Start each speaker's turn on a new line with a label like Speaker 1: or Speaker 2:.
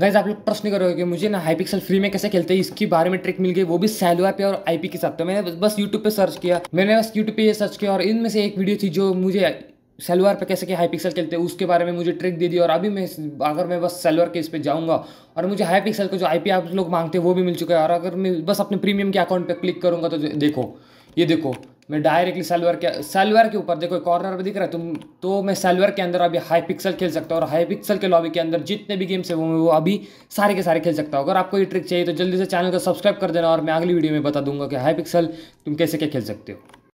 Speaker 1: gas आप लोग प्रश्न करोगे कि मुझे ना हाई पिक्सल फ्री में कैसे खेलते हैं इसके बारे में ट्रिक मिल गई वो भी सैलो पे और आईपी के साथ तो मैंने बस यूट्यूब पे सर्च किया मैंने बस यूट्यूब पे ये सर्च किया और इनमें से एक वीडियो थी जो मुझे सेलवर पे कैसे के हाई पिक्सल खेलते हैं उसके बारे में मुझे ट्रिक दे दी और अभी मैं अगर मैं बस सेलवर के इस पर जाऊँगा और मुझे हाई पिक्सल का जो आई आप लोग मांगते हैं वो भी मिल चुका है और अगर मैं बस अपने प्रीमियम के अकाउंट पर क्लिक करूँगा तो देखो ये देखो मैं डायरेक्टली सलवर के सलवर के ऊपर देखो कॉर्नर में दिख रहा है तुम तो मैं सलवर के अंदर अभी हाई पिक्सल खेल सकता हूँ और हाई पिक्सल के लॉबी के अंदर जितने भी गेम्स हैं वो वो अभी सारे के सारे खेल सकता हूँ अगर आपको ये ट्रिक चाहिए तो जल्दी से चैनल को सब्सक्राइब कर देना और मैं अगली वीडियो में बता दूंगा कि हाई पिक्सल तुम कैसे क्या खेल सकते हो